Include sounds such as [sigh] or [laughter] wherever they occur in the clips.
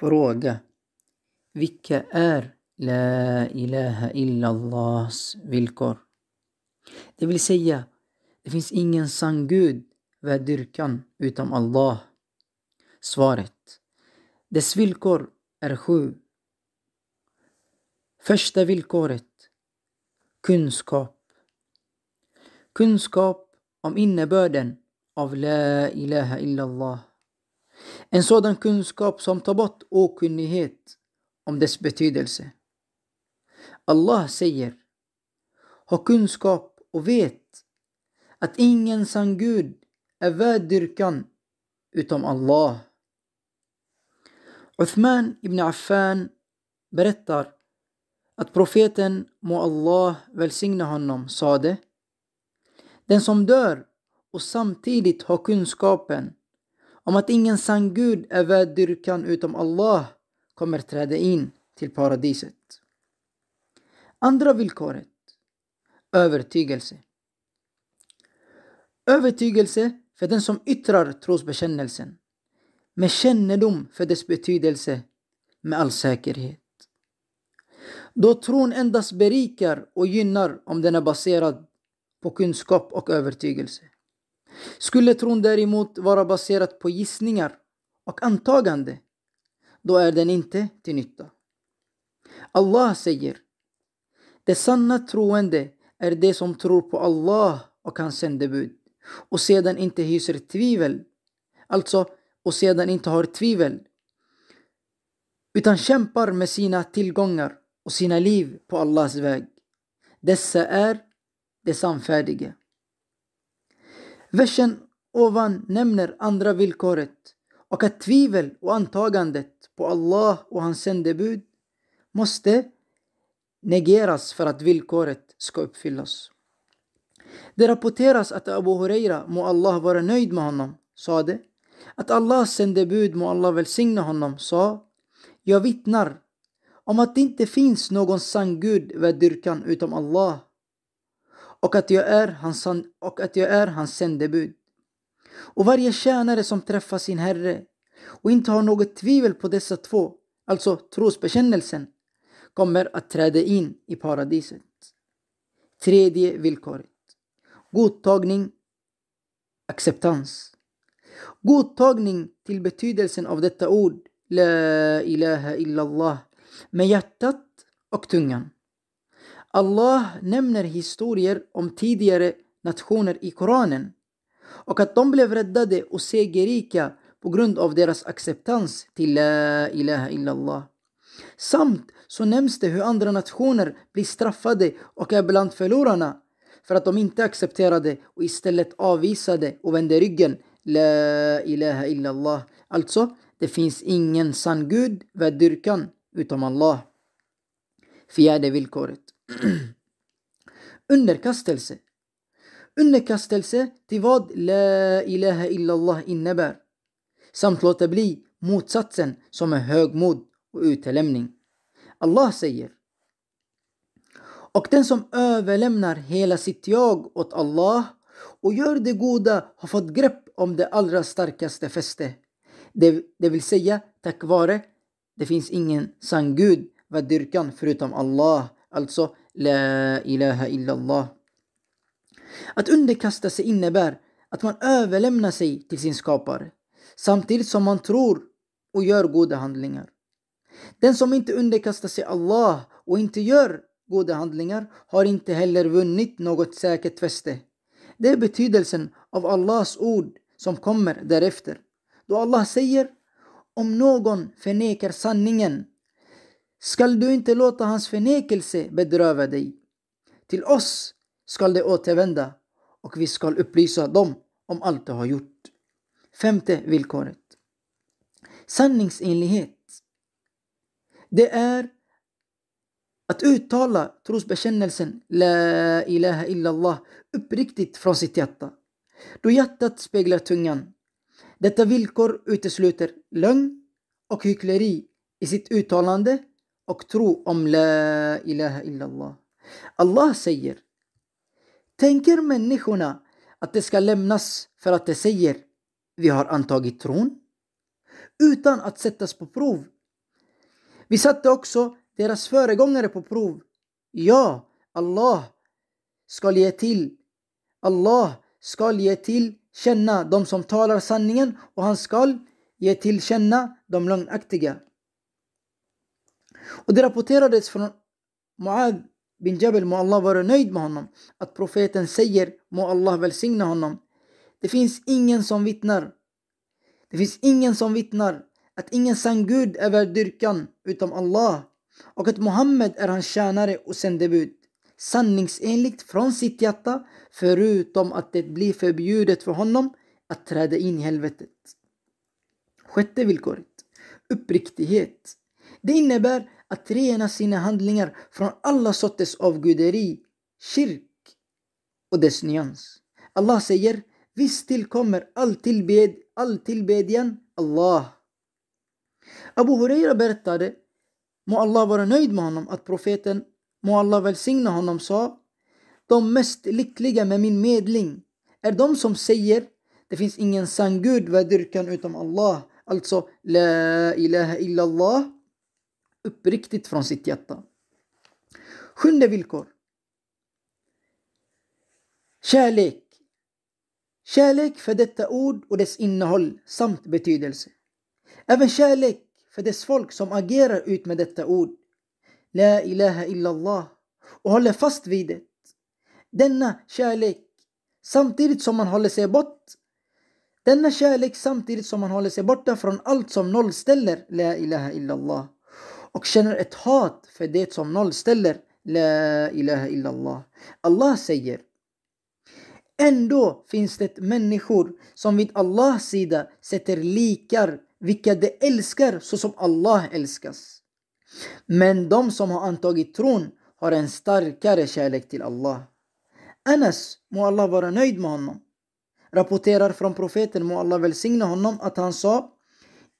Fråga. Vilka är La ilaha illallahs villkor? Det vill säga, det finns ingen sann gud värd dyrkan utom Allah. Svaret. Dess villkor är sju. Första villkoret. Kunskap. Kunskap om innebörden av La ilaha illallah. En sådan kunskap som tar bort okunnighet om dess betydelse. Allah säger Ha kunskap och vet att ingen sann Gud är värd dyrkan utom Allah. Uthman ibn Affan berättar att profeten, må Allah välsigna honom, sade Den som dör och samtidigt har kunskapen om att ingen sann gud är värd dyrkan utom Allah kommer träda in till paradiset. Andra villkoret. Övertygelse. Övertygelse för den som yttrar trosbekännelsen med kännedom för dess betydelse med all säkerhet. Då tron endast berikar och gynnar om den är baserad på kunskap och övertygelse. Skulle tron däremot vara baserad på gissningar och antagande, då är den inte till nytta. Allah säger Det sanna troende är det som tror på Allah och hans sändebud och sedan inte hyser tvivel, alltså och sedan inte har tvivel utan kämpar med sina tillgångar och sina liv på Allahs väg. Dessa är de sannfärdiga. Versen ovan nämner andra villkoret och att tvivel och antagandet på Allah och hans sändebud måste negeras för att villkoret ska uppfyllas. Det rapporteras att Abu Huraira, må Allah vara nöjd med honom, sade att Allahs sändebud, må Allah välsigna honom, sa Jag vittnar om att det inte finns någon sann gud värd dyrkan utom Allah och att jag är hans, och att jag är hans sändebud. Och varje tjänare som träffar sin herre och inte har något tvivel på dessa två, alltså trosbekännelsen, kommer att träda in i paradiset. Tredje villkoret. Godtagning, acceptans. Godtagning till betydelsen av detta ord, La ilaha illallah, med hjärtat och tungan. Allah nämner historier om tidigare nationer i Koranen och att de blev räddade och segerrika på grund av deras acceptans till La ilaha illallah. Samt så nämns det hur andra nationer blir straffade och är bland förlorarna för att de inte accepterade och istället avvisade och vände ryggen La ilaha illallah. Alltså, det finns ingen sann gud värd dyrkan utom Allah. Fjärde villkoret. [clears throat] Underkastelse. Underkastelse till vad La ilaha illallah innebär. Samt låta bli motsatsen som är högmod och utelämning. Allah säger Och den som överlämnar hela sitt jag åt Allah och gör det goda har fått grepp om det allra starkaste fäste. Det, det vill säga tack vare det finns ingen sann gud vad dyrkan förutom Allah. Alltså La ilaha illallah. Att underkasta sig innebär att man överlämnar sig till sin skapare samtidigt som man tror och gör goda handlingar. Den som inte underkastar sig Allah och inte gör goda handlingar har inte heller vunnit något säkert fäste. Det är betydelsen av Allahs ord som kommer därefter. Då Allah säger om någon förnekar sanningen skall du inte låta hans förnekelse bedröva dig. Till oss skall de återvända och vi skall upplysa dem om allt du har gjort. Femte villkoret. Sanningsenlighet. Det är att uttala trosbekännelsen La ilaha illallah uppriktigt från sitt hjärta. Då hjärtat speglar tungan. Detta villkor utesluter lögn och hyckleri i sitt uttalande och tro om La ilaha illallah. Allah säger Tänker människorna att det ska lämnas för att de säger vi har antagit tron utan att sättas på prov. Vi satte också deras föregångare på prov. Ja, Allah ska ge till. Allah ska ge till känna de som talar sanningen och han ska ge till känna de lögnaktiga. Och det rapporterades från Muad bin Jabal, må Allah vara nöjd med honom, att profeten säger, må Allah välsigna honom. Det finns ingen som vittnar. Det finns ingen som vittnar att ingen sann gud är värd dyrkan utom Allah och att Muhammed är hans tjänare och sändebud sanningsenligt från sitt hjärta förutom att det blir förbjudet för honom att träda in i helvetet. Sjätte villkoret. Uppriktighet. Det innebär att rena sina handlingar från alla sorters avguderi, kyrk och dess nyans. Allah säger Visst tillkommer all, tillbed, all tillbedjan Allah. Abu Huraira berättade, må Allah vara nöjd med honom, att profeten, må Allah välsigna honom, sa De mest lyckliga med min medling är de som säger det finns ingen sann gud vad dyrkan utom Allah, alltså La ilaha illallah uppriktigt från sitt hjärta. Sjunde villkor. Kärlek. Kärlek för detta ord och dess innehåll samt betydelse. Även kärlek för dess folk som agerar ut med detta ord. La ilaha illallah och håller fast vid det. Denna kärlek samtidigt som man håller sig bort. Denna kärlek samtidigt som man håller sig borta från allt som nollställer La ilaha illallah och känner ett hat för det som nollställer La ilaha illallah. Allah säger Ändå finns det människor som vid Allahs sida sätter likar vilka de älskar så som Allah älskas. Men de som har antagit tron har en starkare kärlek till Allah. Anas, må Allah vara nöjd med honom, rapporterar från profeten, må Allah välsigna honom, att han sa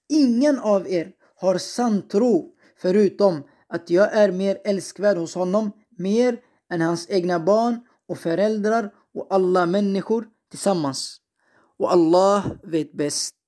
Ingen av er har sann tro förutom att jag är mer älskvärd hos honom mer än hans egna barn och föräldrar och alla människor tillsammans. Och Allah vet bäst.